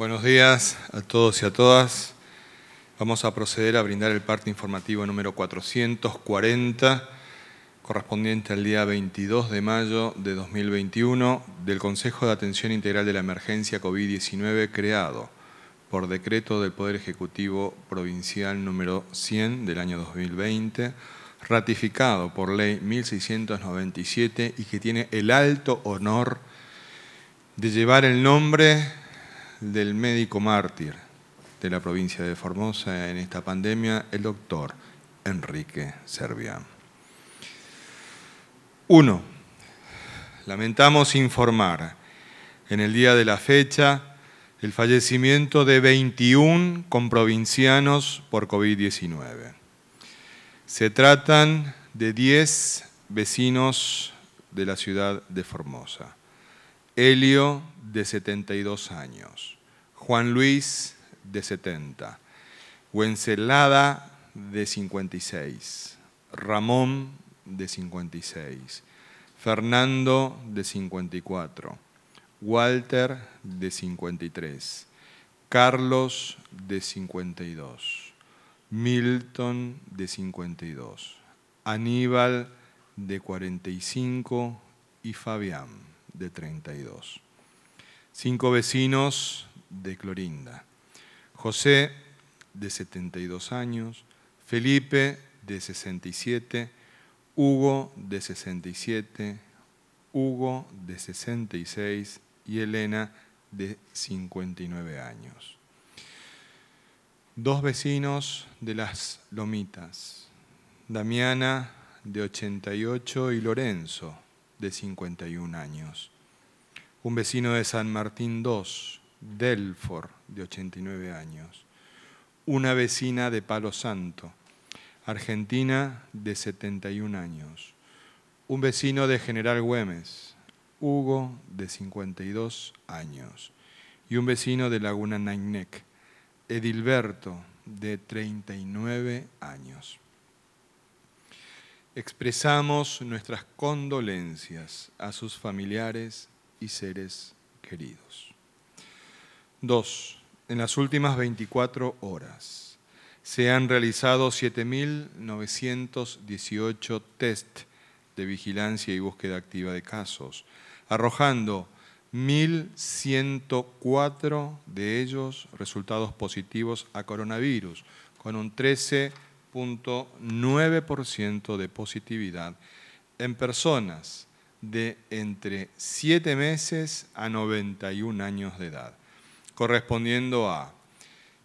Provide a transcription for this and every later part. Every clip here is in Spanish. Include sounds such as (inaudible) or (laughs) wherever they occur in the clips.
Buenos días a todos y a todas. Vamos a proceder a brindar el parte informativo número 440, correspondiente al día 22 de mayo de 2021 del Consejo de Atención Integral de la Emergencia COVID-19 creado por decreto del Poder Ejecutivo Provincial número 100 del año 2020, ratificado por ley 1697 y que tiene el alto honor de llevar el nombre del médico mártir de la provincia de Formosa en esta pandemia, el doctor Enrique Servian. Uno, lamentamos informar en el día de la fecha el fallecimiento de 21 comprovincianos por COVID-19. Se tratan de 10 vecinos de la ciudad de Formosa. Helio de 72 años, Juan Luis, de 70, Wencelada, de 56, Ramón, de 56, Fernando, de 54, Walter, de 53, Carlos, de 52, Milton, de 52, Aníbal, de 45 y Fabián, de 32 cinco vecinos de Clorinda. José, de 72 años, Felipe, de 67, Hugo, de 67, Hugo, de 66 y Elena, de 59 años. Dos vecinos de las Lomitas, Damiana, de 88, y Lorenzo, de 51 años un vecino de San Martín II, Delfor, de 89 años, una vecina de Palo Santo, Argentina, de 71 años, un vecino de General Güemes, Hugo, de 52 años, y un vecino de Laguna Nainec, Edilberto, de 39 años. Expresamos nuestras condolencias a sus familiares y seres queridos. Dos, En las últimas 24 horas se han realizado 7.918 test de vigilancia y búsqueda activa de casos, arrojando 1.104 de ellos resultados positivos a coronavirus, con un 13.9% de positividad en personas de entre 7 meses a 91 años de edad, correspondiendo a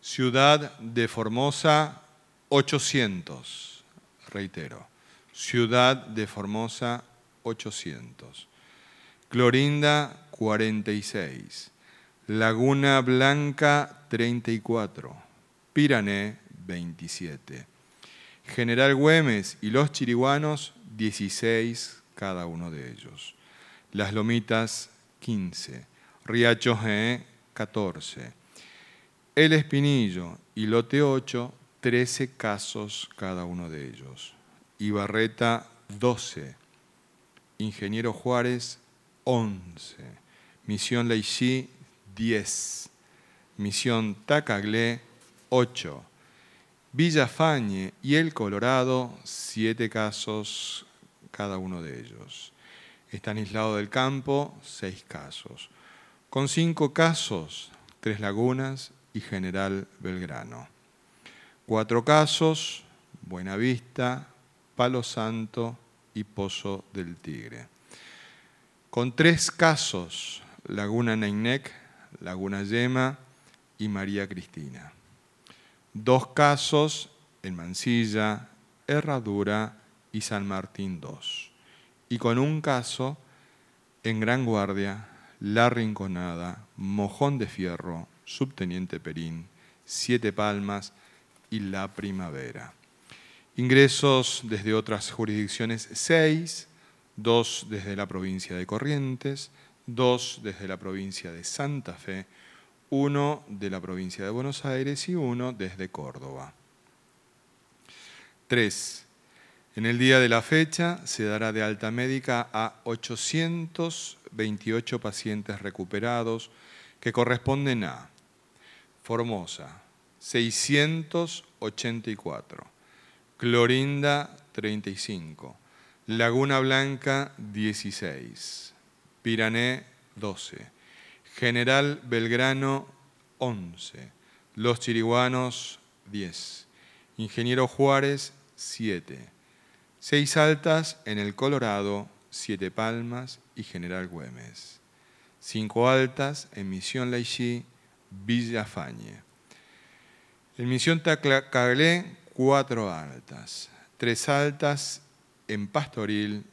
Ciudad de Formosa 800, reitero, Ciudad de Formosa 800, Clorinda 46, Laguna Blanca 34, Pirané 27, General Güemes y los chiriguanos 16 cada uno de ellos. Las Lomitas, 15. Riacho G, 14. El Espinillo y Lote 8, 13 casos cada uno de ellos. Ibarreta, 12. Ingeniero Juárez, 11. Misión Leixí, 10. Misión Tacaglé, 8. Villafañe y El Colorado, 7 casos cada uno de ellos. Están aislados del Campo, seis casos. Con cinco casos, Tres Lagunas y General Belgrano. Cuatro casos, Buenavista, Palo Santo y Pozo del Tigre. Con tres casos, Laguna Nainec, Laguna Yema y María Cristina. Dos casos en Mancilla, Herradura y San Martín II. Y con un caso en Gran Guardia, La Rinconada, Mojón de Fierro, Subteniente Perín, Siete Palmas y La Primavera. Ingresos desde otras jurisdicciones, seis, dos desde la provincia de Corrientes, dos desde la provincia de Santa Fe, uno de la provincia de Buenos Aires y uno desde Córdoba. 3. En el día de la fecha se dará de alta médica a 828 pacientes recuperados que corresponden a Formosa 684, Clorinda 35, Laguna Blanca 16, Pirané 12, General Belgrano 11, Los Chiriguanos 10, Ingeniero Juárez 7, Seis altas en el Colorado, Siete Palmas y General Güemes. Cinco altas en Misión Laichí, Villa Fañe. En Misión Taclacaglé, cuatro altas. Tres altas en Pastoril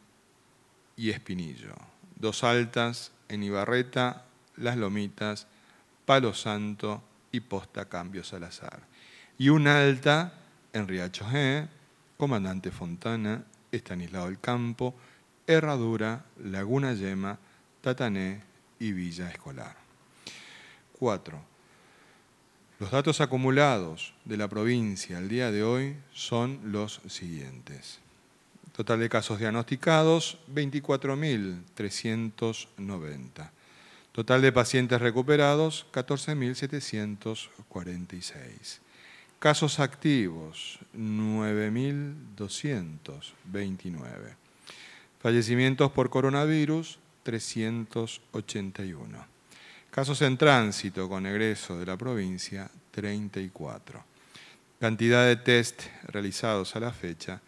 y Espinillo. Dos altas en Ibarreta, Las Lomitas, Palo Santo y Posta Cambio Salazar. Y una alta en Riacho G Comandante Fontana, Estanislao del Campo, Herradura, Laguna Yema, Tatané y Villa Escolar. 4. Los datos acumulados de la provincia al día de hoy son los siguientes. Total de casos diagnosticados, 24.390. Total de pacientes recuperados, 14.746. Casos activos, 9.229. Fallecimientos por coronavirus, 381. Casos en tránsito con egreso de la provincia, 34. Cantidad de test realizados a la fecha,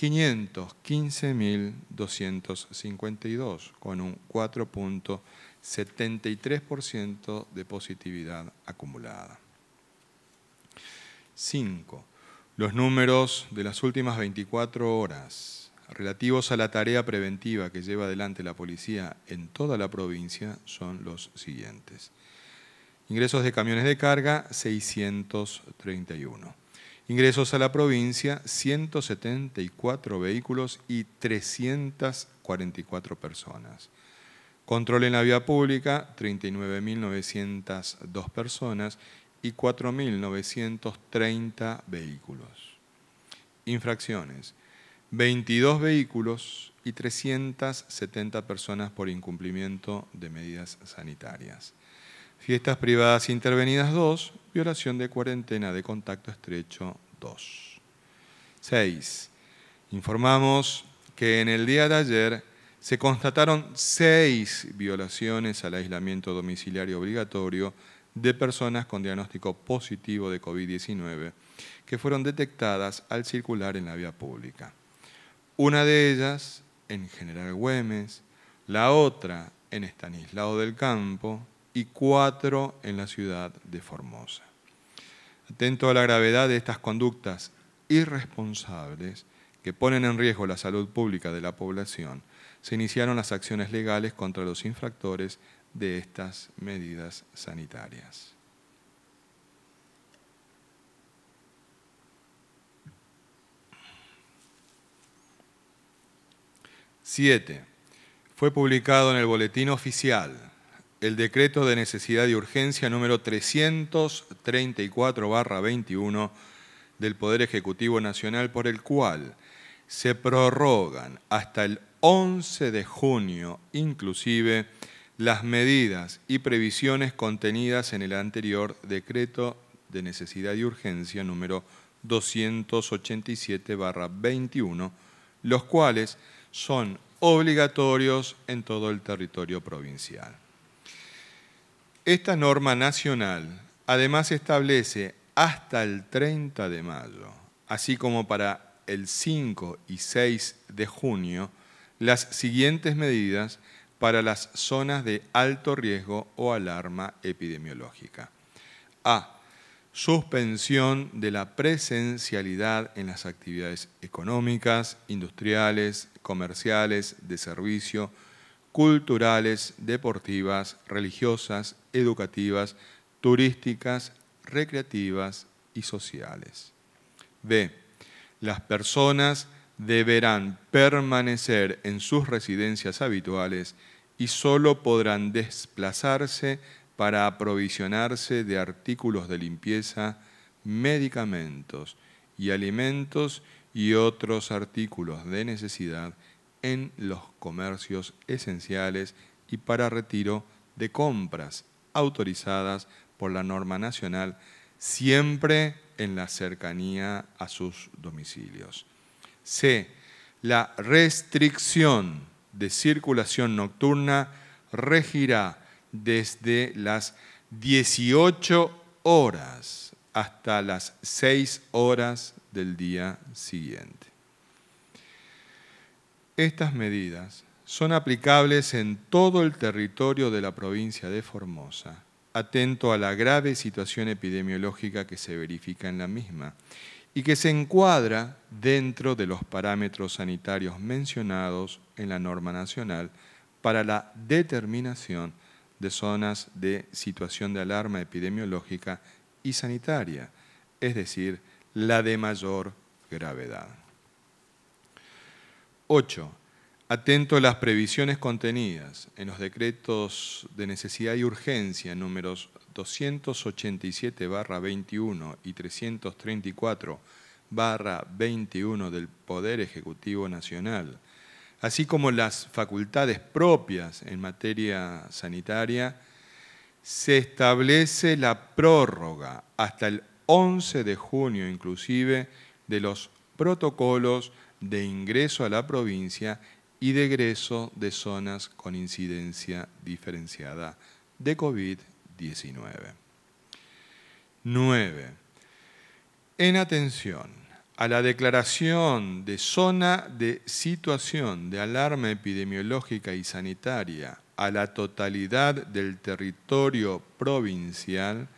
515.252, con un 4.73% de positividad acumulada. 5. Los números de las últimas 24 horas relativos a la tarea preventiva que lleva adelante la policía en toda la provincia son los siguientes. Ingresos de camiones de carga, 631. Ingresos a la provincia, 174 vehículos y 344 personas. Control en la vía pública, 39.902 personas y 4.930 vehículos. Infracciones. 22 vehículos y 370 personas por incumplimiento de medidas sanitarias. Fiestas privadas intervenidas 2, violación de cuarentena de contacto estrecho 2. 6. Informamos que en el día de ayer se constataron 6 violaciones al aislamiento domiciliario obligatorio de personas con diagnóstico positivo de COVID-19 que fueron detectadas al circular en la vía pública. Una de ellas en General Güemes, la otra en Estanislao del Campo y cuatro en la ciudad de Formosa. Atento a la gravedad de estas conductas irresponsables que ponen en riesgo la salud pública de la población, se iniciaron las acciones legales contra los infractores de estas medidas sanitarias. Siete. Fue publicado en el Boletín Oficial el decreto de necesidad y urgencia número 334-21 del Poder Ejecutivo Nacional por el cual se prorrogan hasta el 11 de junio inclusive las medidas y previsiones contenidas en el anterior decreto de necesidad y urgencia número 287-21, los cuales son obligatorios en todo el territorio provincial. Esta norma nacional además establece hasta el 30 de mayo, así como para el 5 y 6 de junio, las siguientes medidas para las zonas de alto riesgo o alarma epidemiológica. A. Suspensión de la presencialidad en las actividades económicas, industriales, comerciales, de servicio, culturales, deportivas, religiosas, educativas, turísticas, recreativas y sociales. B. Las personas deberán permanecer en sus residencias habituales y solo podrán desplazarse para aprovisionarse de artículos de limpieza, medicamentos y alimentos y otros artículos de necesidad en los comercios esenciales y para retiro de compras autorizadas por la norma nacional, siempre en la cercanía a sus domicilios. C. La restricción de circulación nocturna regirá desde las 18 horas hasta las 6 horas del día siguiente. Estas medidas son aplicables en todo el territorio de la provincia de Formosa, atento a la grave situación epidemiológica que se verifica en la misma y que se encuadra dentro de los parámetros sanitarios mencionados en la norma nacional para la determinación de zonas de situación de alarma epidemiológica y sanitaria, es decir, la de mayor gravedad. 8. Atento a las previsiones contenidas en los decretos de necesidad y urgencia números 287-21 y 334-21 del Poder Ejecutivo Nacional, así como las facultades propias en materia sanitaria, se establece la prórroga hasta el 11 de junio inclusive de los protocolos de ingreso a la provincia y de egreso de zonas con incidencia diferenciada de COVID 9. En atención a la declaración de zona de situación de alarma epidemiológica y sanitaria a la totalidad del territorio provincial,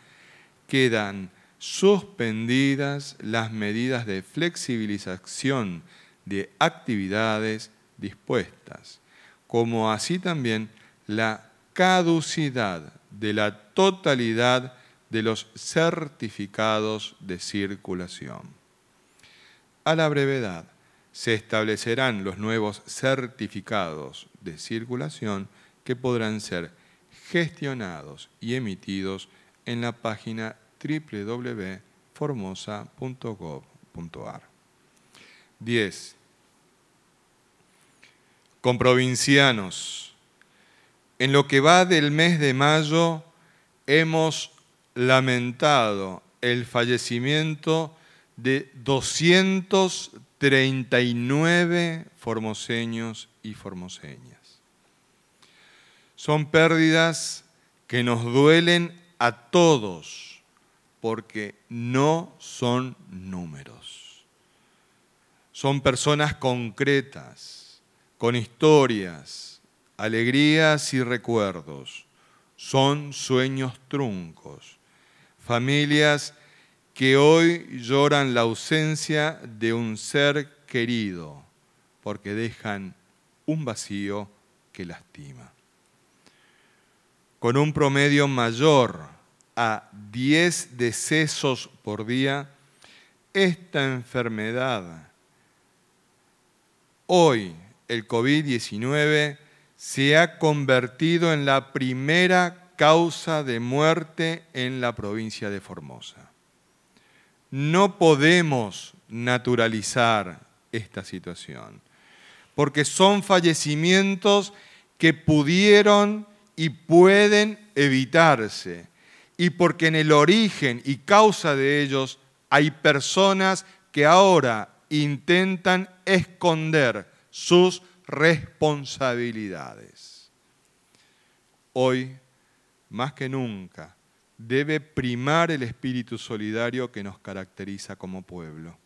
quedan suspendidas las medidas de flexibilización de actividades dispuestas, como así también la caducidad de la totalidad de los certificados de circulación. A la brevedad, se establecerán los nuevos certificados de circulación que podrán ser gestionados y emitidos en la página www.formosa.gov.ar. 10. provincianos... En lo que va del mes de mayo hemos lamentado el fallecimiento de 239 formoseños y formoseñas. Son pérdidas que nos duelen a todos porque no son números. Son personas concretas, con historias, alegrías y recuerdos, son sueños truncos, familias que hoy lloran la ausencia de un ser querido, porque dejan un vacío que lastima. Con un promedio mayor a 10 decesos por día, esta enfermedad, hoy el COVID-19, se ha convertido en la primera causa de muerte en la provincia de Formosa. No podemos naturalizar esta situación, porque son fallecimientos que pudieron y pueden evitarse, y porque en el origen y causa de ellos hay personas que ahora intentan esconder sus responsabilidades. Hoy, más que nunca, debe primar el espíritu solidario que nos caracteriza como pueblo.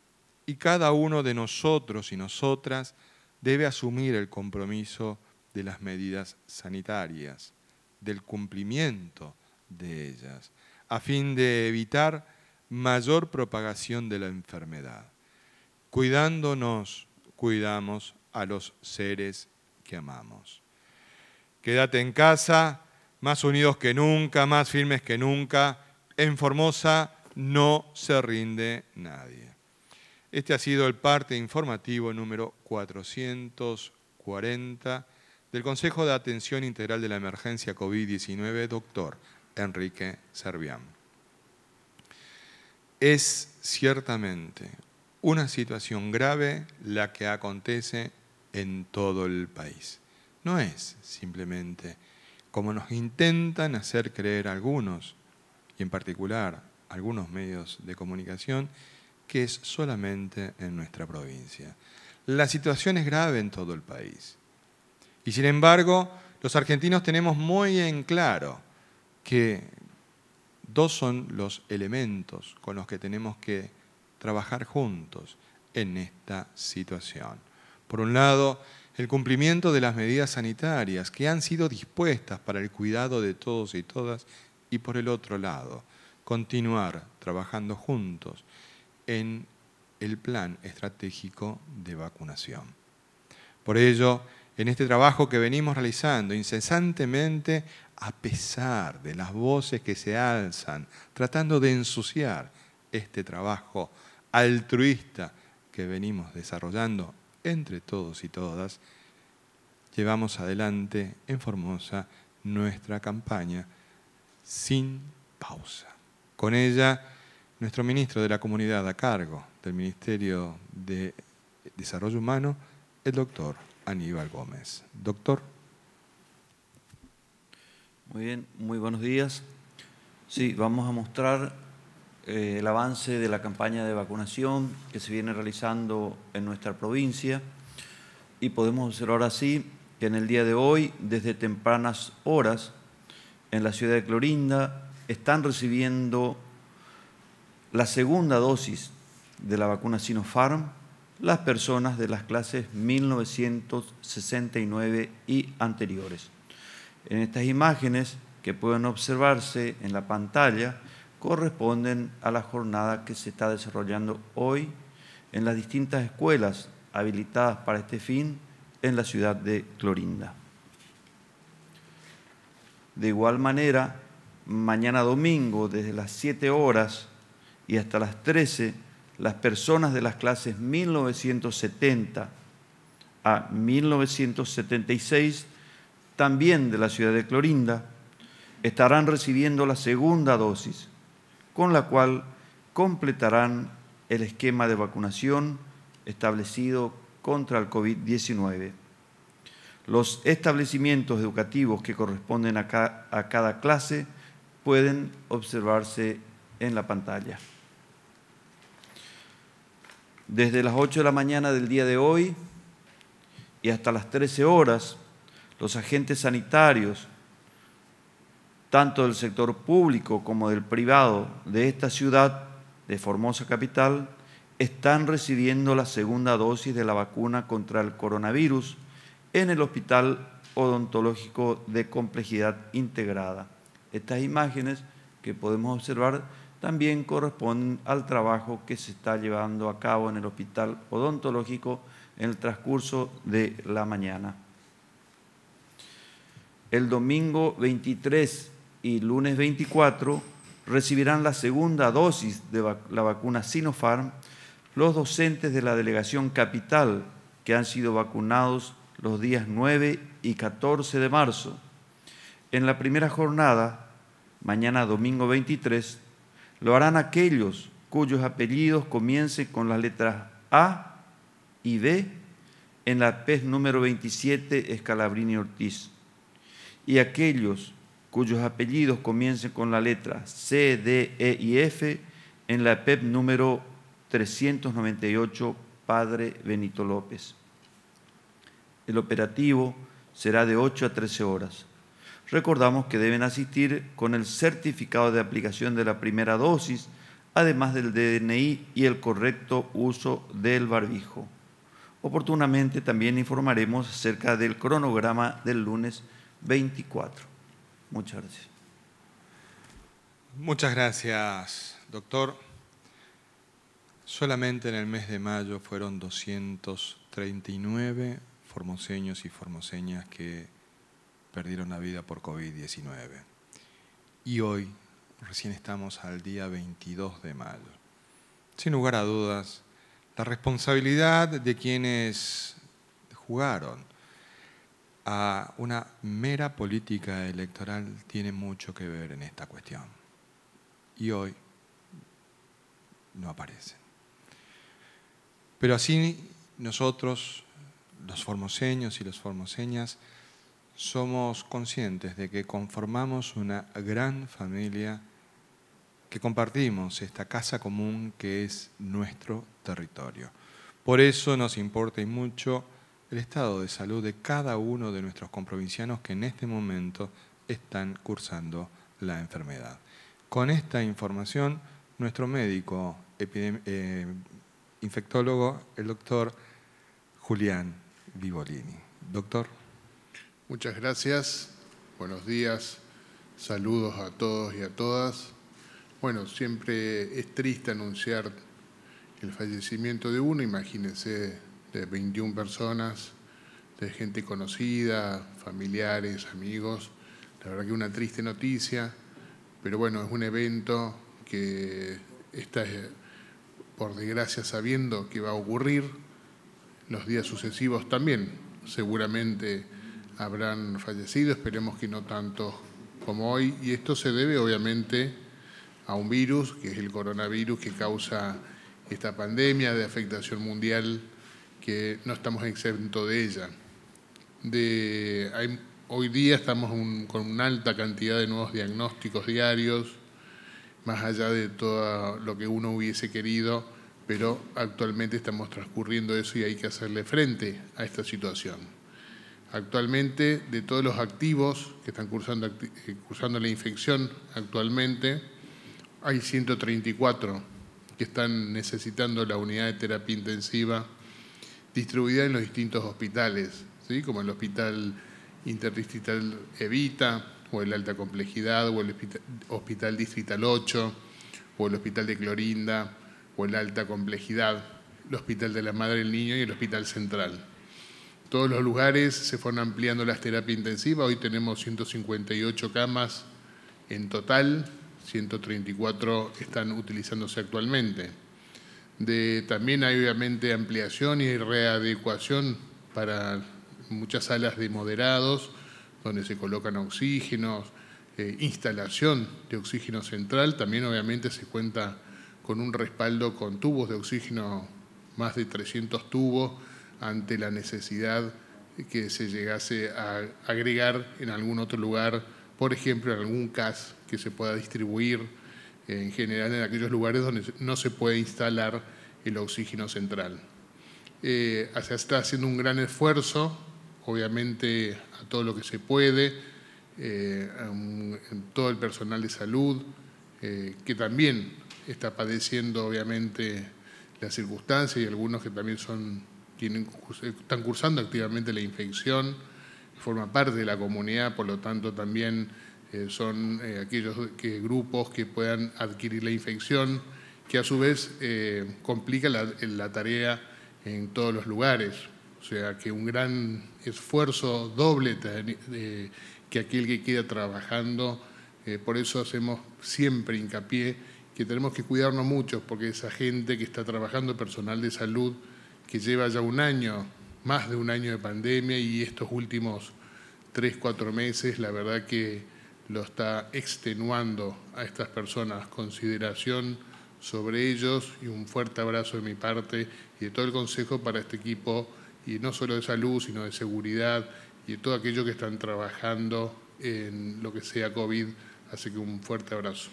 Y cada uno de nosotros y nosotras debe asumir el compromiso de las medidas sanitarias, del cumplimiento de ellas, a fin de evitar mayor propagación de la enfermedad. Cuidándonos, cuidamos a los seres que amamos. Quédate en casa, más unidos que nunca, más firmes que nunca. En Formosa no se rinde nadie. Este ha sido el parte informativo número 440 del Consejo de Atención Integral de la Emergencia COVID-19, doctor Enrique Servián. Es ciertamente una situación grave la que acontece en todo el país. No es simplemente como nos intentan hacer creer algunos, y en particular algunos medios de comunicación, que es solamente en nuestra provincia. La situación es grave en todo el país. Y sin embargo, los argentinos tenemos muy en claro que dos son los elementos con los que tenemos que trabajar juntos en esta situación. Por un lado, el cumplimiento de las medidas sanitarias que han sido dispuestas para el cuidado de todos y todas, y por el otro lado, continuar trabajando juntos en el plan estratégico de vacunación. Por ello, en este trabajo que venimos realizando incesantemente, a pesar de las voces que se alzan, tratando de ensuciar este trabajo altruista que venimos desarrollando entre todos y todas, llevamos adelante en Formosa nuestra campaña sin pausa. Con ella, nuestro ministro de la comunidad a cargo del Ministerio de Desarrollo Humano, el doctor Aníbal Gómez. Doctor. Muy bien, muy buenos días. Sí, vamos a mostrar eh, el avance de la campaña de vacunación que se viene realizando en nuestra provincia y podemos observar así que en el día de hoy, desde tempranas horas, en la ciudad de Clorinda están recibiendo la segunda dosis de la vacuna Sinopharm las personas de las clases 1969 y anteriores. En estas imágenes que pueden observarse en la pantalla, corresponden a la jornada que se está desarrollando hoy en las distintas escuelas habilitadas para este fin en la ciudad de Clorinda. De igual manera, mañana domingo, desde las 7 horas y hasta las 13, las personas de las clases 1970 a 1976, también de la ciudad de Clorinda, estarán recibiendo la segunda dosis con la cual completarán el esquema de vacunación establecido contra el COVID-19. Los establecimientos educativos que corresponden a, cada clase pueden observarse en la pantalla. Desde las 8 de la mañana del día de hoy y hasta las 13 horas, los agentes sanitarios tanto del sector público como del privado de esta ciudad, de Formosa Capital, están recibiendo la segunda dosis de la vacuna contra el coronavirus en el Hospital Odontológico de Complejidad Integrada. Estas imágenes que podemos observar también corresponden al trabajo que se está llevando a cabo en el Hospital Odontológico en el transcurso de la mañana. El domingo 23 y lunes 24 recibirán la segunda dosis de la vacuna Sinopharm los docentes de la delegación capital que han sido vacunados los días 9 y 14 de marzo. En la primera jornada, mañana domingo 23, lo harán aquellos cuyos apellidos comiencen con las letras A y B en la PES número 27 Escalabrini Ortiz y aquellos cuyos apellidos comiencen con la letra C, D, E y F en la PEP e número 398, Padre Benito López. El operativo será de 8 a 13 horas. Recordamos que deben asistir con el certificado de aplicación de la primera dosis, además del DNI y el correcto uso del barbijo. Oportunamente también informaremos acerca del cronograma del lunes 24. Muchas gracias. Muchas gracias, doctor. Solamente en el mes de mayo fueron 239 formoseños y formoseñas que perdieron la vida por COVID-19. Y hoy, recién estamos al día 22 de mayo. Sin lugar a dudas, la responsabilidad de quienes jugaron a una mera política electoral tiene mucho que ver en esta cuestión. Y hoy no aparecen. Pero así nosotros, los formoseños y las formoseñas, somos conscientes de que conformamos una gran familia, que compartimos esta casa común que es nuestro territorio. Por eso nos importa y mucho el estado de salud de cada uno de nuestros comprovincianos que en este momento están cursando la enfermedad. Con esta información, nuestro médico eh, infectólogo, el doctor Julián Vivolini. Doctor. Muchas gracias, buenos días, saludos a todos y a todas. Bueno, siempre es triste anunciar el fallecimiento de uno, imagínense de 21 personas, de gente conocida, familiares, amigos. La verdad que una triste noticia, pero bueno, es un evento que está, eh, por desgracia, sabiendo que va a ocurrir. Los días sucesivos también seguramente habrán fallecido, esperemos que no tanto como hoy. Y esto se debe, obviamente, a un virus, que es el coronavirus, que causa esta pandemia de afectación mundial no estamos exentos de ella. hoy día estamos con una alta cantidad de nuevos diagnósticos diarios, más allá de todo lo que uno hubiese querido, pero actualmente estamos transcurriendo eso y hay que hacerle frente a esta situación. Actualmente, de todos los activos que están cursando, eh, cursando la infección actualmente, hay 134 que están necesitando la unidad de terapia intensiva distribuida en los distintos hospitales, como el Hospital Interdistrital Evita, o el Alta Complejidad, o el Hospital Distrital 8, o el Hospital de Clorinda, o el Alta Complejidad, el Hospital de la Madre del Niño y el Hospital Central. Todos los lugares se fueron ampliando las terapias intensivas, hoy tenemos 158 camas en total, 134 están utilizándose actualmente también hay obviamente ampliación y readecuación para muchas salas de moderados, donde se colocan oxígenos, eh, instalación de oxígeno central, también obviamente se cuenta con un respaldo con tubos de oxígeno, más de 300 tubos, ante la necesidad que se llegase a agregar en algún otro lugar, por ejemplo, en algún CAS que se pueda distribuir en general en aquellos lugares donde no se puede instalar el oxígeno central. Eh, se está haciendo un gran esfuerzo, obviamente a todo lo que se puede, eh, a todo el personal de salud, eh, que también está padeciendo obviamente las circunstancias y algunos que también son, tienen, están cursando activamente la infección, forma parte de la comunidad, por lo tanto también eh, son eh, aquellos grupos que puedan adquirir la infección, que a su vez eh, complica la, la, tarea en todos los lugares. O sea, que un gran esfuerzo doble que aquel que queda trabajando. por eso hacemos siempre hincapié que tenemos que cuidarnos mucho, porque esa gente que está trabajando, personal de salud, que lleva ya un año, más de un año de pandemia y estos últimos tres, cuatro meses, la verdad que lo está extenuando a estas personas. Consideración sobre ellos y un fuerte abrazo de mi parte y de todo el Consejo para este equipo, y no solo de salud, sino de seguridad y de todo aquello que están trabajando en lo que sea COVID. Así que un fuerte abrazo.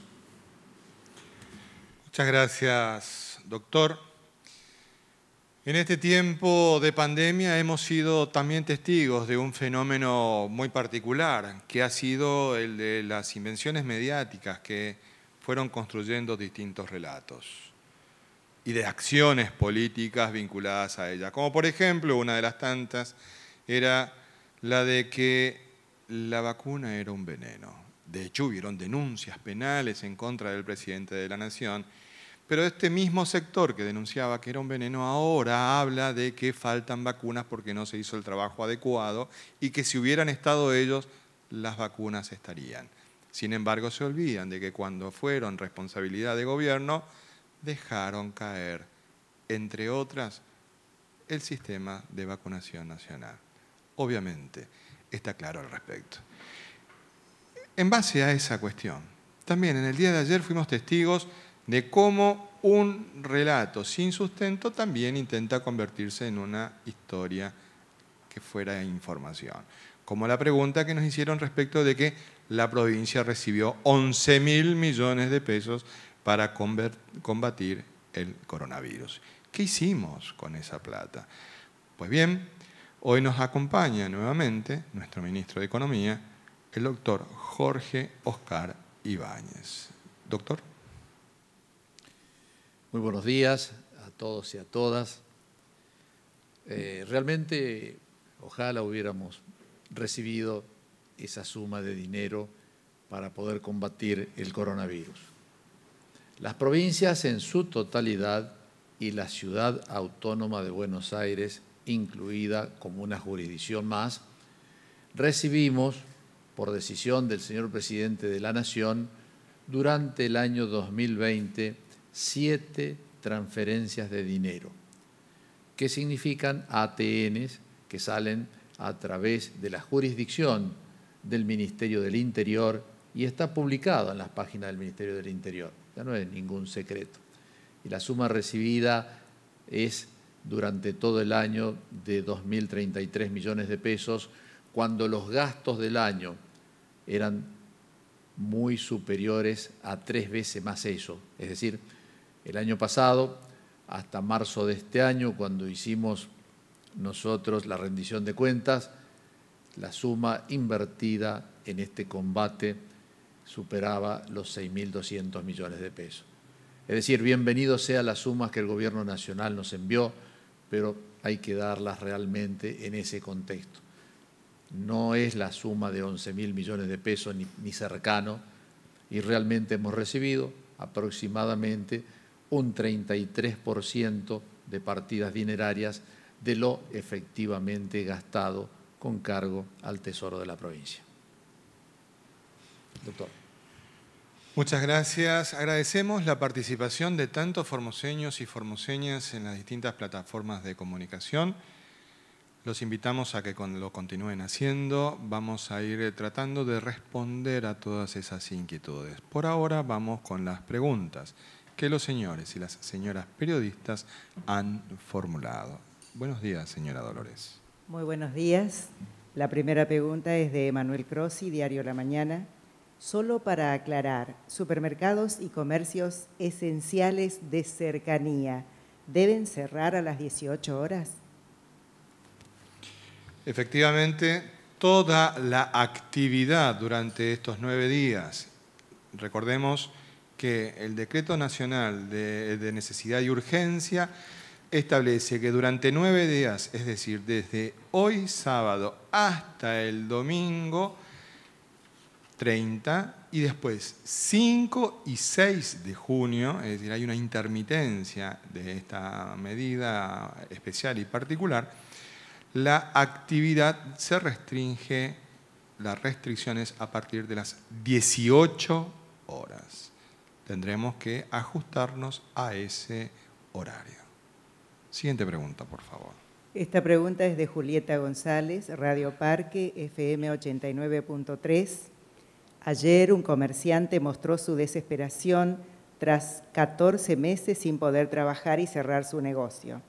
Muchas gracias, doctor. En este tiempo de pandemia hemos sido también testigos de un fenómeno muy particular, que ha sido el de las invenciones mediáticas que fueron construyendo distintos relatos y de acciones políticas vinculadas a ella. Como por ejemplo, una de las tantas era la de que la vacuna era un veneno. De hecho, hubieron denuncias penales en contra del presidente de la Nación pero este mismo sector que denunciaba que era un veneno ahora habla de que faltan vacunas porque no se hizo el trabajo adecuado y que si hubieran estado ellos, las vacunas estarían. Sin embargo, se olvidan de que cuando fueron responsabilidad de gobierno, dejaron caer, entre otras, el sistema de vacunación nacional. Obviamente, está claro al respecto. En base a esa cuestión, también en el día de ayer fuimos testigos de cómo un relato sin sustento también intenta convertirse en una historia que fuera información. Como la pregunta que nos hicieron respecto de que la provincia recibió 11 mil millones de pesos para combatir el coronavirus. ¿Qué hicimos con esa plata? Pues bien, hoy nos acompaña nuevamente nuestro ministro de Economía, el doctor Jorge Oscar Ibáñez. Doctor. Muy buenos días a todos y a todas. Eh, realmente, ojalá hubiéramos recibido esa suma de dinero para poder combatir el coronavirus. Las provincias en su totalidad y la ciudad autónoma de Buenos Aires, incluida como una jurisdicción más, recibimos, por decisión del señor presidente de la Nación, durante el año 2020, siete transferencias de dinero, que significan ATNs que salen a través de la jurisdicción del Ministerio del Interior y está publicado en las páginas del Ministerio del Interior. Ya no es ningún secreto. Y la suma recibida es durante todo el año de 2.033 millones de pesos, cuando los gastos del año eran muy superiores a tres veces más eso. Es decir, el año pasado hasta marzo de este año, cuando hicimos nosotros la rendición de cuentas, la suma invertida en este combate superaba los 6.200 millones de pesos. Es decir, bienvenido sea las sumas que el Gobierno Nacional nos envió, pero hay que darlas realmente en ese contexto. No es la suma de 11.000 millones de pesos ni cercano, y realmente hemos recibido aproximadamente un 33% de partidas dinerarias de lo efectivamente gastado con cargo al Tesoro de la provincia. Doctor. Muchas gracias. Agradecemos la participación de tantos formoseños y formoseñas en las distintas plataformas de comunicación. Los invitamos a que lo continúen haciendo. Vamos a ir tratando de responder a todas esas inquietudes. Por ahora vamos con las preguntas que los señores y las señoras periodistas han formulado. Buenos días, señora Dolores. Muy buenos días. La primera pregunta es de Manuel Crossi, Diario La Mañana. Solo para aclarar, supermercados y comercios esenciales de cercanía deben cerrar a las 18 horas. Efectivamente, toda la actividad durante estos nueve días, recordemos, que el Decreto Nacional de, Necesidad y Urgencia establece que durante nueve días, es decir, desde hoy sábado hasta el domingo 30 y después 5 y 6 de junio, es decir, hay una intermitencia de esta medida especial y particular, la actividad se restringe, las restricciones a partir de las 18 horas tendremos que ajustarnos a ese horario. Siguiente pregunta, por favor. Esta pregunta es de Julieta González, Radio Parque, FM 89.3. Ayer un comerciante mostró su desesperación tras 14 meses sin poder trabajar y cerrar su negocio.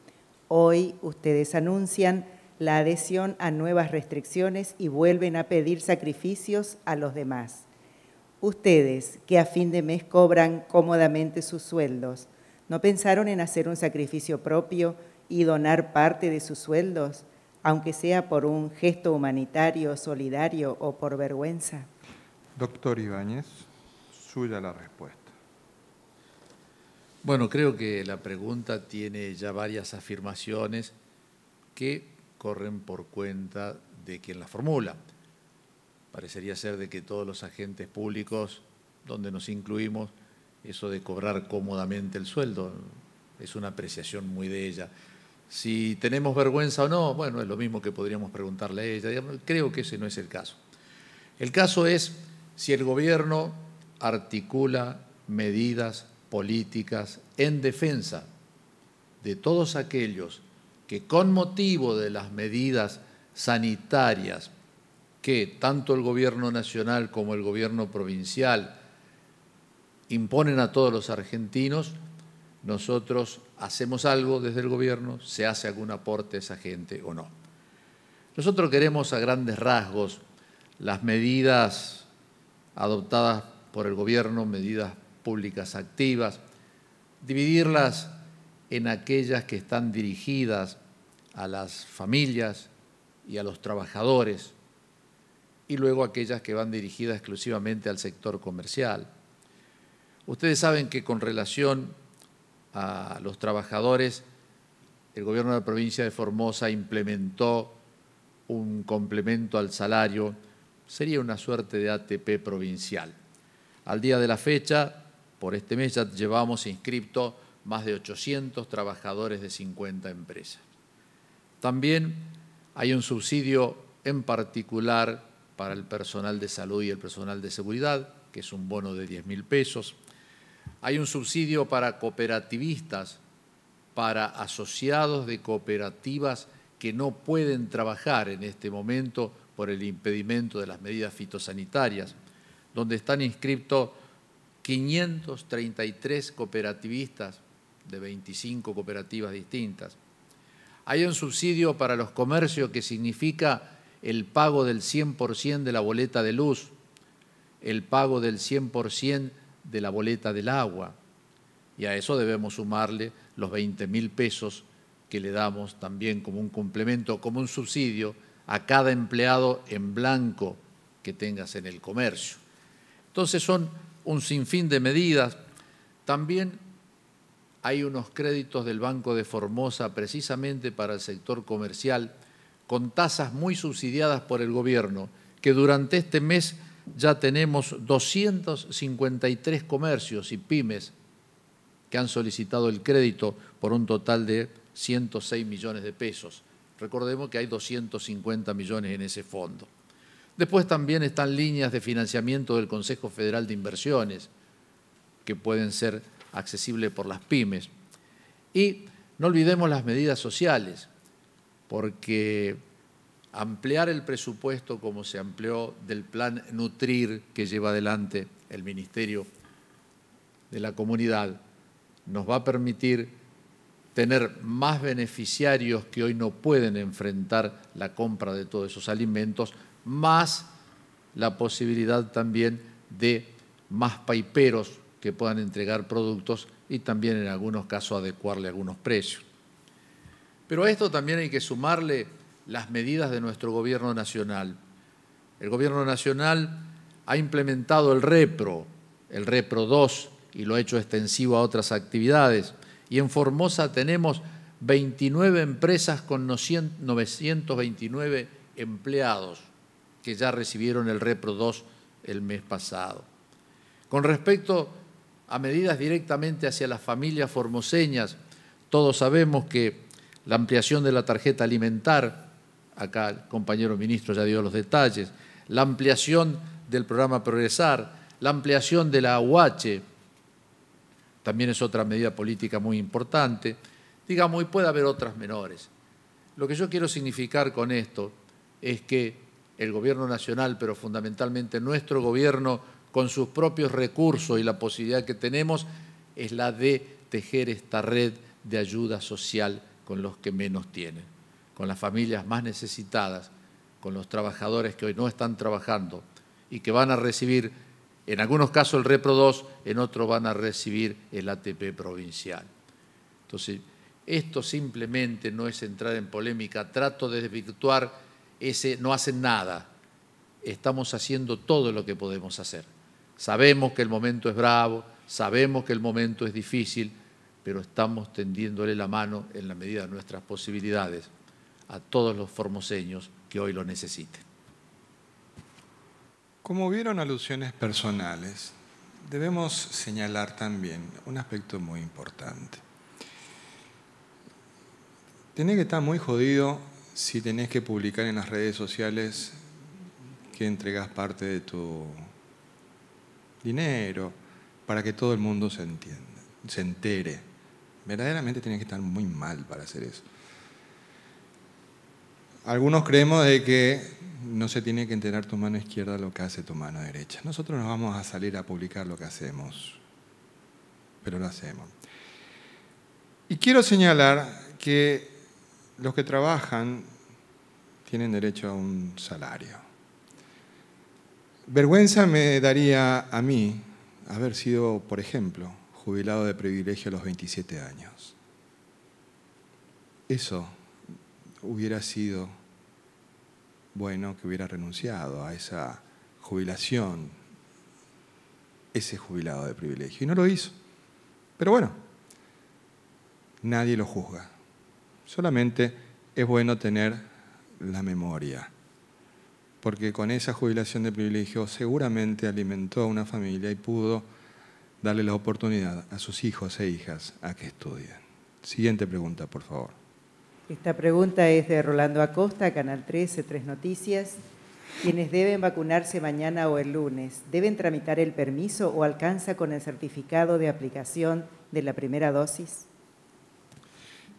Hoy ustedes anuncian la adhesión a nuevas restricciones y vuelven a pedir sacrificios a los demás. Ustedes, que a fin de mes cobran cómodamente sus sueldos, ¿no pensaron en hacer un sacrificio propio y donar parte de sus sueldos, aunque sea por un gesto humanitario, solidario o por vergüenza? Doctor Ibáñez, suya la respuesta. Bueno, creo que la pregunta tiene ya varias afirmaciones que corren por cuenta de quien la formula. Parecería ser de que todos los agentes públicos, donde nos incluimos, eso de cobrar cómodamente el sueldo es una apreciación muy de ella. Si tenemos vergüenza o no, bueno, es lo mismo que podríamos preguntarle a ella. Creo que ese no es el caso. El caso es si el gobierno articula medidas políticas en defensa de todos aquellos que con motivo de las medidas sanitarias que tanto el gobierno nacional como el gobierno provincial imponen a todos los argentinos, nosotros hacemos algo desde el gobierno, se hace algún aporte a esa gente o no. Nosotros queremos a grandes rasgos las medidas adoptadas por el gobierno, medidas públicas activas, dividirlas en aquellas que están dirigidas a las familias y a los trabajadores, y luego aquellas que van dirigidas exclusivamente al sector comercial. Ustedes saben que con relación a los trabajadores, el gobierno de la provincia de Formosa implementó un complemento al salario, sería una suerte de ATP provincial. Al día de la fecha, por este mes ya llevamos inscripto más de 800 trabajadores de 50 empresas. También hay un subsidio en particular para el personal de salud y el personal de seguridad, que es un bono de 10 mil pesos. Hay un subsidio para cooperativistas, para asociados de cooperativas que no pueden trabajar en este momento por el impedimento de las medidas fitosanitarias, donde están inscritos 533 cooperativistas de 25 cooperativas distintas. Hay un subsidio para los comercios que significa el pago del 100% de la boleta de luz, el pago del 100% de la boleta del agua. Y a eso debemos sumarle los 20 mil pesos que le damos también como un complemento, como un subsidio a cada empleado en blanco que tengas en el comercio. Entonces son un sinfín de medidas. También hay unos créditos del Banco de Formosa precisamente para el sector comercial con tasas muy subsidiadas por el gobierno, que durante este mes ya tenemos 253 comercios y pymes que han solicitado el crédito por un total de 106 millones de pesos. Recordemos que hay 250 millones en ese fondo. Después también están líneas de financiamiento del Consejo Federal de Inversiones, que pueden ser accesibles por las pymes. Y no olvidemos las medidas sociales, porque ampliar el presupuesto como se amplió del plan Nutrir que lleva adelante el Ministerio de la Comunidad, nos va a permitir tener más beneficiarios que hoy no pueden enfrentar la compra de todos esos alimentos, más la posibilidad también de más paiperos que puedan entregar productos y también en algunos casos adecuarle algunos precios. Pero a esto también hay que sumarle las medidas de nuestro gobierno nacional. El gobierno nacional ha implementado el REPRO, el REPRO 2, y lo ha hecho extensivo a otras actividades. Y en Formosa tenemos 29 empresas con 929 empleados que ya recibieron el REPRO 2 el mes pasado. Con respecto a medidas directamente hacia las familias formoseñas, todos sabemos que la ampliación de la tarjeta alimentar, acá el compañero ministro ya dio los detalles, la ampliación del programa Progresar, la ampliación de la AUH, también es otra medida política muy importante, digamos, y puede haber otras menores. Lo que yo quiero significar con esto es que el gobierno nacional, pero fundamentalmente nuestro gobierno, con sus propios recursos y la posibilidad que tenemos, es la de tejer esta red de ayuda social con los que menos tienen, con las familias más necesitadas, con los trabajadores que hoy no están trabajando y que van a recibir, en algunos casos el Repro 2, en otros van a recibir el ATP provincial. Entonces, esto simplemente no es entrar en polémica, trato de desvirtuar ese no hacen nada, estamos haciendo todo lo que podemos hacer. Sabemos que el momento es bravo, sabemos que el momento es difícil, pero estamos tendiéndole la mano en la medida de nuestras posibilidades a todos los formoseños que hoy lo necesiten. Como vieron alusiones personales, debemos señalar también un aspecto muy importante. Tenés que estar muy jodido si tenés que publicar en las redes sociales que entregas parte de tu dinero para que todo el mundo se entienda, se entere. Verdaderamente tienes que estar muy mal para hacer eso. Algunos creemos de que no se tiene que enterar tu mano izquierda lo que hace tu mano derecha. Nosotros no vamos a salir a publicar lo que hacemos, pero lo hacemos. Y quiero señalar que los que trabajan tienen derecho a un salario. Vergüenza me daría a mí haber sido, por ejemplo, jubilado de privilegio a los 27 años. Eso hubiera sido bueno que hubiera renunciado a esa jubilación, ese jubilado de privilegio. Y no lo hizo. Pero bueno, nadie lo juzga. Solamente es bueno tener la memoria, porque con esa jubilación de privilegio seguramente alimentó a una familia y pudo darle la oportunidad a sus hijos e hijas a que estudien. Siguiente pregunta, por favor. Esta pregunta es de Rolando Acosta, Canal 13, Tres Noticias. Quienes deben vacunarse mañana o el lunes, ¿deben tramitar el permiso o alcanza con el certificado de aplicación de la primera dosis?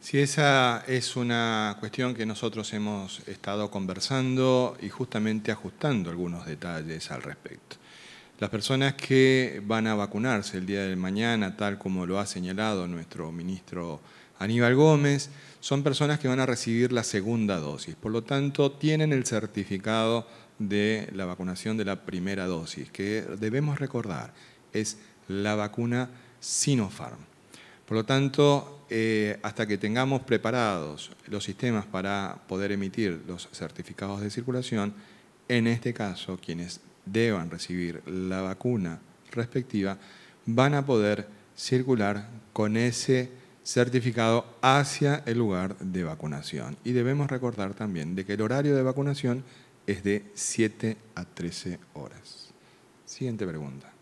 Sí, esa es una cuestión que nosotros hemos estado conversando y justamente ajustando algunos detalles al respecto. Las personas que van a vacunarse el día de mañana, tal como lo ha señalado nuestro ministro Aníbal Gómez, son personas que van a recibir la segunda dosis. Por lo tanto, tienen el certificado de la vacunación de la primera dosis, que debemos recordar, es la vacuna Sinopharm. Por lo tanto, eh, hasta que tengamos preparados los sistemas para poder emitir los certificados de circulación, en este caso, quienes deban recibir la vacuna respectiva, van a poder circular con ese certificado hacia el lugar de vacunación. Y debemos recordar también de que el horario de vacunación es de 7 a 13 horas. Siguiente pregunta.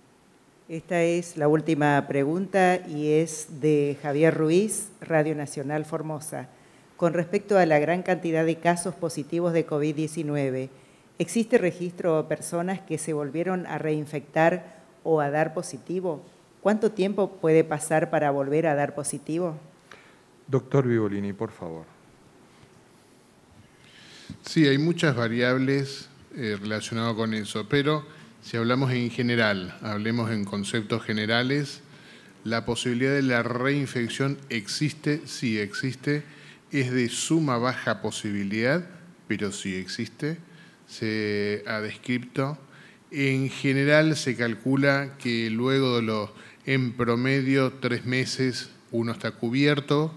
Esta es la última pregunta y es de Javier Ruiz, Radio Nacional Formosa. Con respecto a la gran cantidad de casos positivos de COVID-19, ¿Existe registro de personas que se volvieron a reinfectar o a dar positivo? ¿Cuánto tiempo puede pasar para volver a dar positivo? Doctor Vivolini, por favor. Sí, hay muchas variables eh, relacionadas con eso, pero si hablamos en general, hablemos en conceptos generales, la posibilidad de la reinfección existe, sí existe, es de suma baja posibilidad, pero sí existe se ha descrito. En general se calcula que luego de los, en promedio, tres meses uno está cubierto.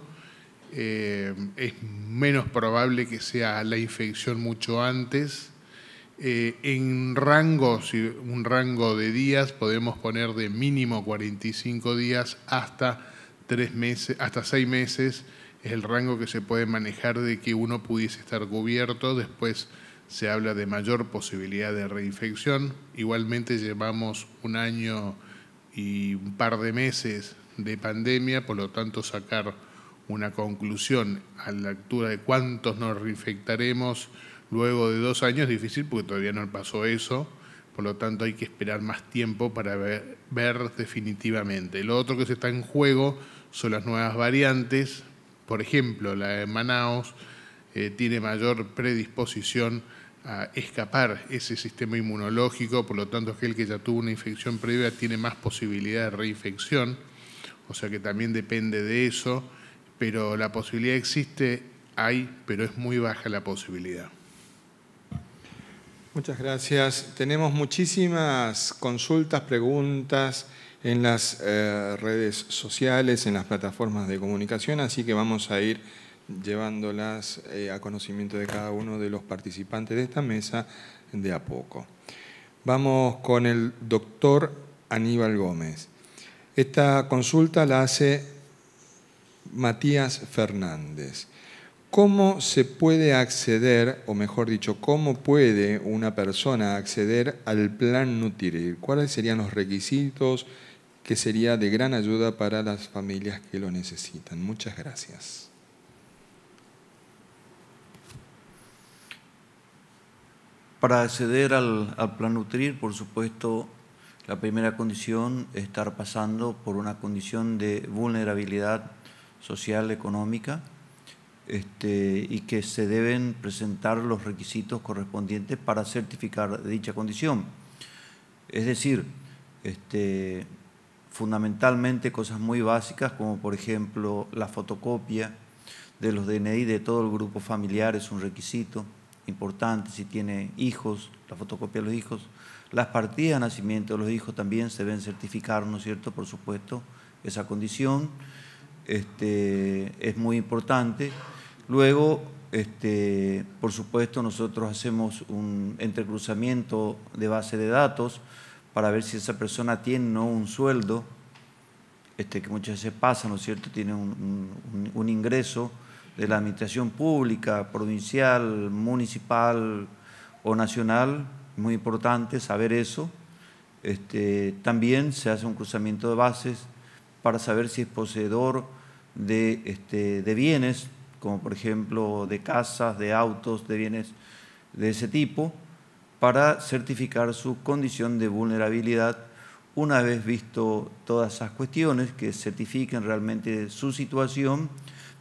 Eh, es menos probable que sea la infección mucho antes. Eh, en rango un rango de días, podemos poner de mínimo 45 días hasta, tres meses, hasta seis meses, es el rango que se puede manejar de que uno pudiese estar cubierto. Después se habla de mayor posibilidad de reinfección. Igualmente llevamos un año y un par de meses de pandemia, por lo tanto sacar una conclusión a la altura de cuántos nos reinfectaremos luego de dos años es difícil porque todavía no pasó eso, por lo tanto hay que esperar más tiempo para ver, definitivamente. Lo otro que se está en juego son las nuevas variantes, por ejemplo, la de Manaus eh, tiene mayor predisposición escapar ese sistema inmunológico, por lo tanto aquel que ya tuvo una infección previa tiene más posibilidad de reinfección, o sea que también depende de eso, pero la posibilidad existe, hay, pero es muy baja la posibilidad. Muchas gracias. Tenemos muchísimas consultas, preguntas en las eh, redes sociales, en las plataformas de comunicación, así que vamos a ir llevándolas eh, a conocimiento de cada uno de los participantes de esta mesa de a poco. Vamos con el doctor Aníbal Gómez. Esta consulta la hace Matías Fernández. ¿Cómo se puede acceder, o mejor dicho, cómo puede una persona acceder al plan Nutrir? ¿Cuáles serían los requisitos que sería de gran ayuda para las familias que lo necesitan? Muchas gracias. Para acceder al, plan Nutrir, por supuesto, la primera condición es estar pasando por una condición de vulnerabilidad social, económica, este, y que se deben presentar los requisitos correspondientes para certificar dicha condición. Es decir, este, fundamentalmente cosas muy básicas como por ejemplo la fotocopia de los DNI de todo el grupo familiar es un requisito, importante, si tiene hijos, la fotocopia de los hijos. Las partidas de nacimiento de los hijos también se deben certificar, ¿no es cierto? Por supuesto, esa condición este, es muy importante. Luego, este, por supuesto, nosotros hacemos un entrecruzamiento de base de datos para ver si esa persona tiene o ¿no? un sueldo, este, que muchas veces pasa, ¿no es cierto? Tiene un ingreso de la administración pública, provincial, municipal o nacional, muy importante saber eso. Este, también se hace un cruzamiento de bases para saber si es poseedor de, este, de bienes, como por ejemplo de casas, de autos, de bienes de ese tipo, para certificar su condición de vulnerabilidad una vez visto todas esas cuestiones que certifiquen realmente su situación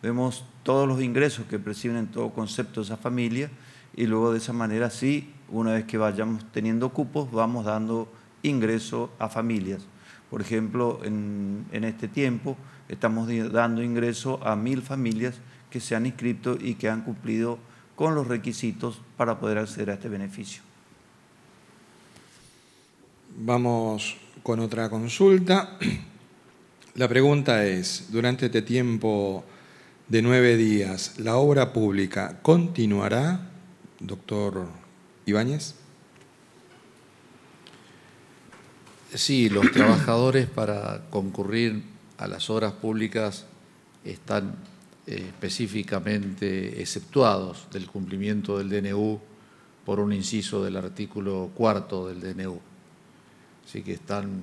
vemos todos los ingresos que perciben en todo concepto esa familia y luego de esa manera sí, una vez que vayamos teniendo cupos, vamos dando ingreso a familias. Por ejemplo, en, en este tiempo estamos dando ingreso a mil familias que se han inscrito y que han cumplido con los requisitos para poder acceder a este beneficio. Vamos con otra consulta. (clears throat) La pregunta es, durante este tiempo de nueve días. La obra pública continuará, doctor Ibáñez. Sí, los (clears throat) trabajadores para concurrir a las obras públicas están eh, específicamente exceptuados del cumplimiento del DNU por un inciso del artículo cuarto del DNU. Así que están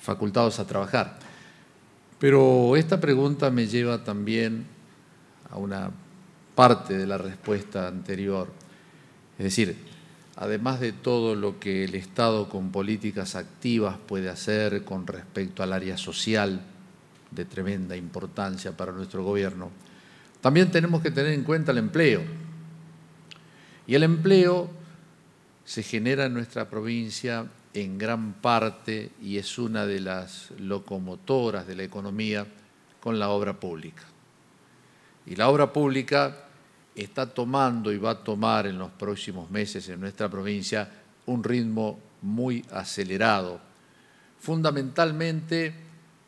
facultados a trabajar. Pero esta pregunta me lleva también a una parte de la respuesta anterior. Es decir, además de todo lo que el Estado con políticas activas puede hacer con respecto al área social, de tremenda importancia para nuestro gobierno, también tenemos que tener en cuenta el empleo. Y el empleo se genera en nuestra provincia en gran parte y es una de las locomotoras de la economía con la obra pública. Y la obra pública está tomando y va a tomar en los próximos meses en nuestra provincia un ritmo muy acelerado, fundamentalmente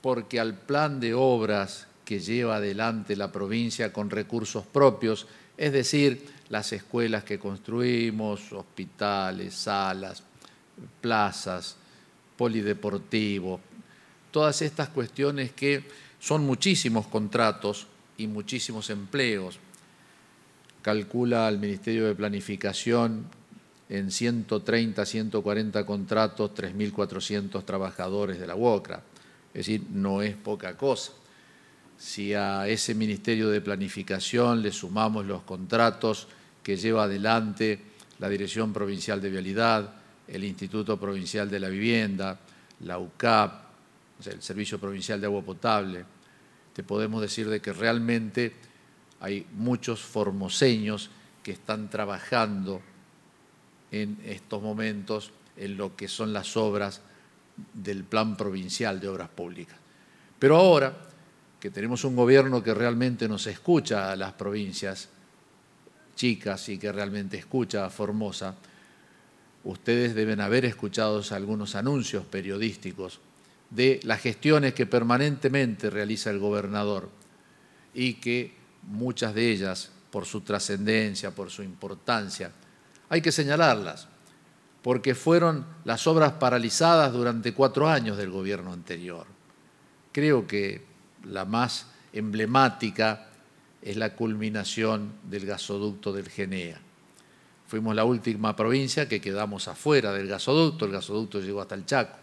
porque al plan de obras que lleva adelante la provincia con recursos propios, es decir, las escuelas que construimos, hospitales, salas, plazas, polideportivo, todas estas cuestiones que son muchísimos contratos y muchísimos empleos. Calcula el Ministerio de Planificación en 130, 140 contratos, 3.400 trabajadores de la UOCRA. Es decir, no es poca cosa. Si a ese Ministerio de Planificación le sumamos los contratos que lleva adelante la Dirección Provincial de Vialidad, el Instituto Provincial de la Vivienda, la UCAP, el Servicio Provincial de Agua Potable, te podemos decir de que realmente hay muchos formoseños que están trabajando en estos momentos en lo que son las obras del Plan Provincial de Obras Públicas. Pero ahora que tenemos un gobierno que realmente nos escucha a las provincias chicas y que realmente escucha a Formosa, Ustedes deben haber escuchado algunos anuncios periodísticos de las gestiones que permanentemente realiza el gobernador y que muchas de ellas, por su trascendencia, por su importancia, hay que señalarlas, porque fueron las obras paralizadas durante cuatro años del gobierno anterior. Creo que la más emblemática es la culminación del gasoducto del Genea. Fuimos la última provincia que quedamos afuera del gasoducto, el gasoducto llegó hasta el Chaco,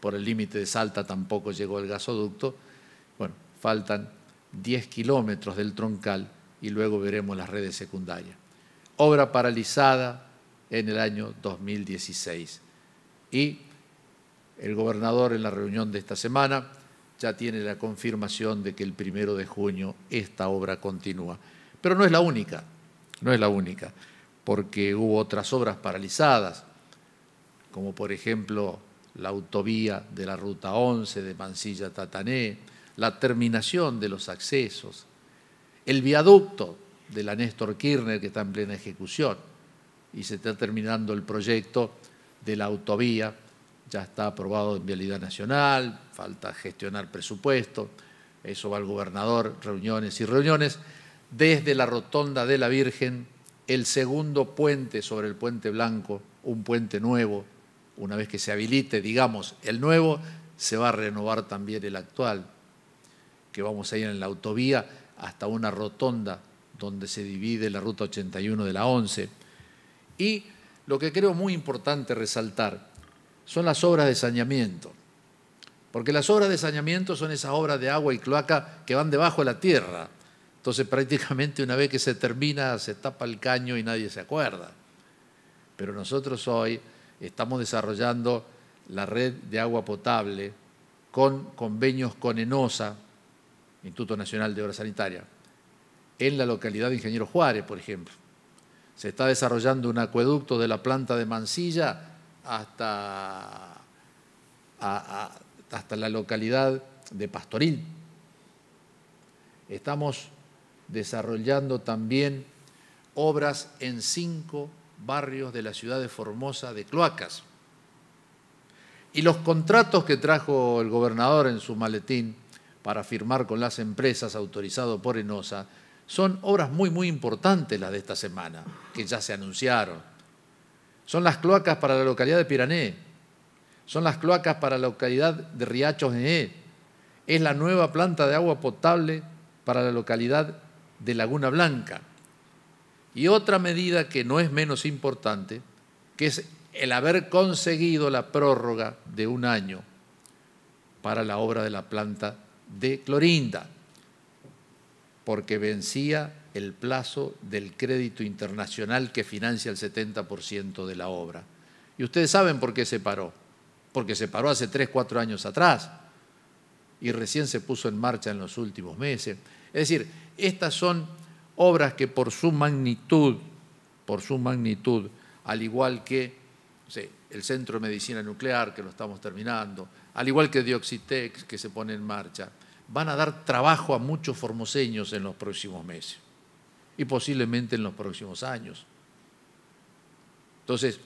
por el límite de Salta tampoco llegó el gasoducto. Bueno, faltan 10 kilómetros del troncal y luego veremos las redes secundarias. Obra paralizada en el año 2016. Y el gobernador en la reunión de esta semana ya tiene la confirmación de que el primero de junio esta obra continúa. Pero no es la única, no es la única porque hubo otras obras paralizadas, como por ejemplo la autovía de la Ruta 11 de Mansilla Tatané, la terminación de los accesos, el viaducto de la Néstor Kirchner que está en plena ejecución y se está terminando el proyecto de la autovía, ya está aprobado en Vialidad Nacional, falta gestionar presupuesto, eso va al gobernador, reuniones y reuniones, desde la Rotonda de la Virgen el segundo puente sobre el puente blanco, un puente nuevo. Una vez que se habilite, digamos, el nuevo, se va a renovar también el actual, que vamos a ir en la autovía hasta una rotonda donde se divide la ruta 81 de la 11. Y lo que creo muy importante resaltar son las obras de saneamiento, porque las obras de saneamiento son esas obras de agua y cloaca que van debajo de la tierra, entonces prácticamente una vez que se termina se tapa el caño y nadie se acuerda. Pero nosotros hoy estamos desarrollando la red de agua potable con convenios con ENOSA, Instituto Nacional de Obras Sanitaria, en la localidad de Ingeniero Juárez, por ejemplo. Se está desarrollando un acueducto de la planta de Mansilla hasta, hasta la localidad de Pastoril. Estamos desarrollando también obras en cinco barrios de la ciudad de Formosa de cloacas. Y los contratos que trajo el gobernador en su maletín para firmar con las empresas autorizado por Enosa son obras muy, muy importantes las de esta semana, que ya se anunciaron. Son las cloacas para la localidad de Pirané, son las cloacas para la localidad de Riachos -E. es la nueva planta de agua potable para la localidad de Laguna Blanca. Y otra medida que no es menos importante, que es el haber conseguido la prórroga de un año para la obra de la planta de Clorinda, porque vencía el plazo del crédito internacional que financia el 70% de la obra. Y ustedes saben por qué se paró, porque se paró hace 3, 4 años atrás y recién se puso en marcha en los últimos meses. Es decir, estas son obras que por su magnitud, por su magnitud, al igual que el Centro de Medicina Nuclear, que lo estamos terminando, al igual que Dioxitex, que se pone en marcha, van a dar trabajo a muchos formoseños en los próximos meses y posiblemente en los próximos años. Entonces,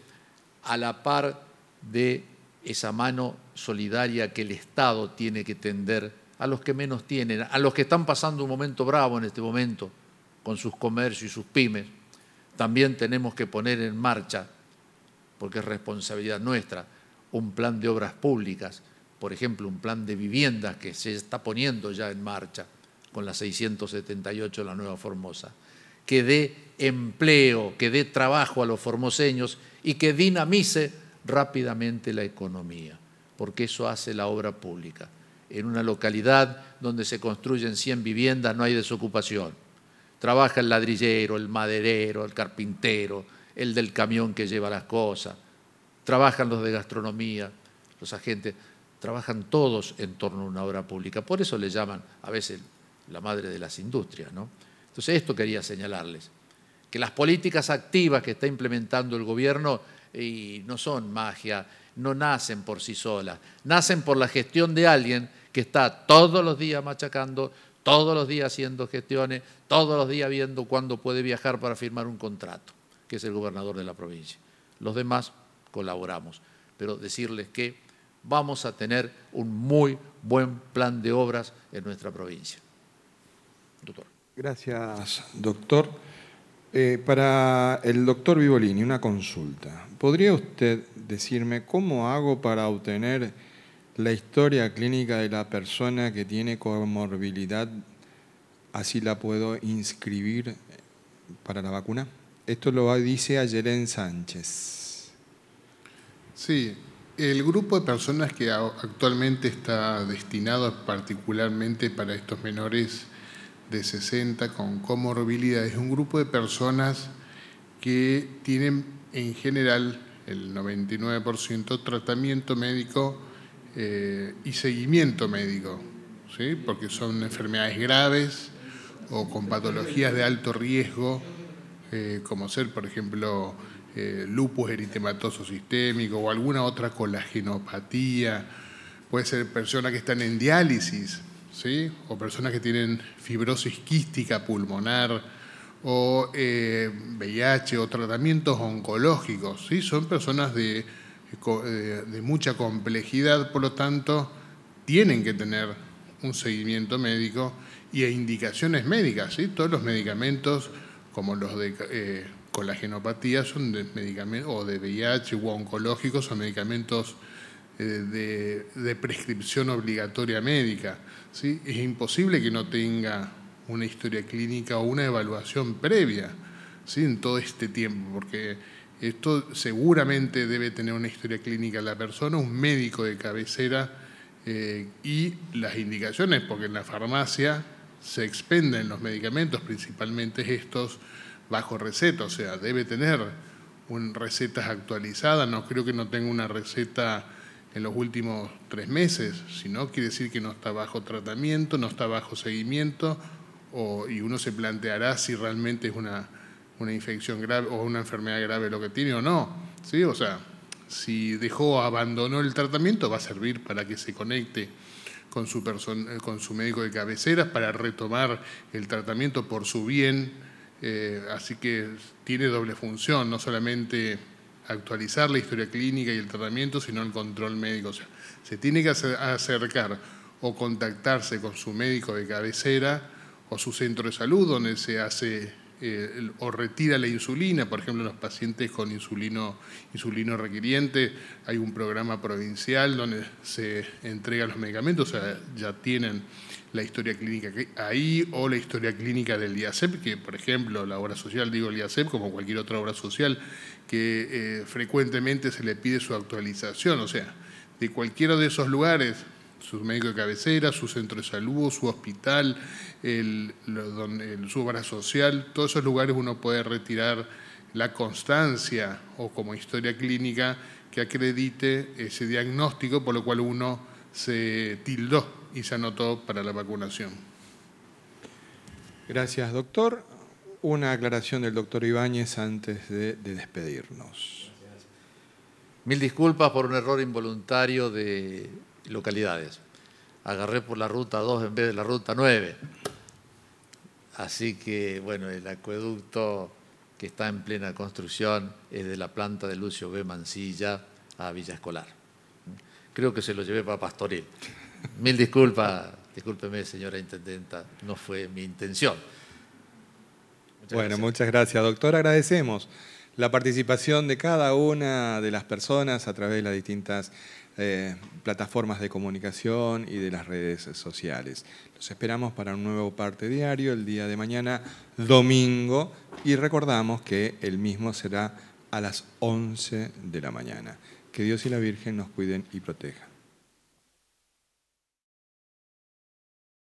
a la par de esa mano solidaria que el Estado tiene que tender a los que menos tienen, a los que están pasando un momento bravo en este momento con sus comercios y sus pymes, también tenemos que poner en marcha, porque es responsabilidad nuestra, un plan de obras públicas, por ejemplo, un plan de viviendas que se está poniendo ya en marcha con la 678 de la Nueva Formosa, que dé empleo, que dé trabajo a los formoseños y que dinamice rápidamente la economía, porque eso hace la obra pública en una localidad donde se construyen 100 viviendas no hay desocupación. Trabaja el ladrillero, el maderero, el carpintero, el del camión que lleva las cosas. Trabajan los de gastronomía, los agentes. Trabajan todos en torno a una obra pública. Por eso le llaman a veces la madre de las industrias. ¿no? Entonces esto quería señalarles, que las políticas activas que está implementando el gobierno y no son magia, no nacen por sí solas, nacen por la gestión de alguien que está todos los días machacando, todos los días haciendo gestiones, todos los días viendo cuándo puede viajar para firmar un contrato, que es el gobernador de la provincia. Los demás colaboramos, pero decirles que vamos a tener un muy buen plan de obras en nuestra provincia. Doctor. Gracias, doctor. Eh, para el doctor Vivolini, una consulta. ¿Podría usted decirme cómo hago para obtener la historia clínica de la persona que tiene comorbilidad, así la puedo inscribir para la vacuna? Esto lo dice Ayelen Sánchez. Sí, el grupo de personas que actualmente está destinado particularmente para estos menores de 60 con comorbilidad es un grupo de personas que tienen en general el 99% tratamiento médico eh, y seguimiento médico, ¿sí? porque son enfermedades graves o con patologías de alto riesgo, eh, como ser, por ejemplo, eh, lupus eritematoso sistémico o alguna otra colagenopatía. Puede ser personas que están en diálisis, ¿sí? o personas que tienen fibrosis quística pulmonar, o VIH, o tratamientos oncológicos. ¿sí? Son personas de eh, de mucha complejidad, por lo tanto, tienen que tener un seguimiento médico y indicaciones médicas. ¿sí? Todos los medicamentos, como los de eh, colagenopatía, son medicamentos, o de VIH u oncológicos, son medicamentos eh, de, prescripción obligatoria médica. Es imposible que no tenga una historia clínica o una evaluación previa en todo este tiempo, porque esto seguramente debe tener una historia clínica la persona, un médico de cabecera eh, y las indicaciones, porque en la farmacia se expenden los medicamentos, principalmente estos bajo receta, o sea, debe tener recetas actualizadas, no creo que no tenga una receta en los últimos tres meses, sino quiere decir que no está bajo tratamiento, no está bajo seguimiento, y uno se planteará si realmente es una una infección grave o una enfermedad grave lo que tiene o no. ¿sí? O sea, si dejó, abandonó el tratamiento, va a servir para que se conecte con su, eh, con su médico de cabecera para retomar el tratamiento por su bien. Eh, así que tiene doble función, no solamente actualizar la historia clínica y el tratamiento, sino el control médico. O sea, se tiene que acercar o contactarse con su médico de cabecera o su centro de salud donde se hace eh, o retira la insulina, por ejemplo, los pacientes con insulino, insulino requiriente, hay un programa provincial donde se entregan los medicamentos, o sea, ya tienen la historia clínica ahí o la historia clínica del IACEP, que por ejemplo la obra social, digo el IACEP como cualquier otra obra social, que eh, frecuentemente se le pide su actualización, o sea, de cualquiera de esos lugares sus médico de cabecera, su centro de salud, su hospital, el, su obra social, todos esos lugares uno puede retirar la constancia o como historia clínica que acredite ese diagnóstico, por lo cual uno se tildó y se anotó para la vacunación. Gracias, doctor. Una aclaración del doctor Ibáñez antes de despedirnos. Mil disculpas por un error involuntario de localidades. Agarré por la ruta 2 en vez de la ruta 9. Así que, bueno, el acueducto que está en plena construcción es de la planta de Lucio B. Mancilla a Villa Escolar. Creo que se lo llevé para Pastoril. (laughs) Mil disculpas, discúlpeme, señora intendenta, no fue mi intención. bueno, muchas gracias, doctor. Agradecemos la participación de cada una de las personas a través de las distintas eh, plataformas de comunicación y de las redes sociales. Los esperamos para un nuevo parte diario el día de mañana, domingo, y recordamos que el mismo será a las 11 de la mañana. Que Dios y la Virgen nos cuiden y protejan.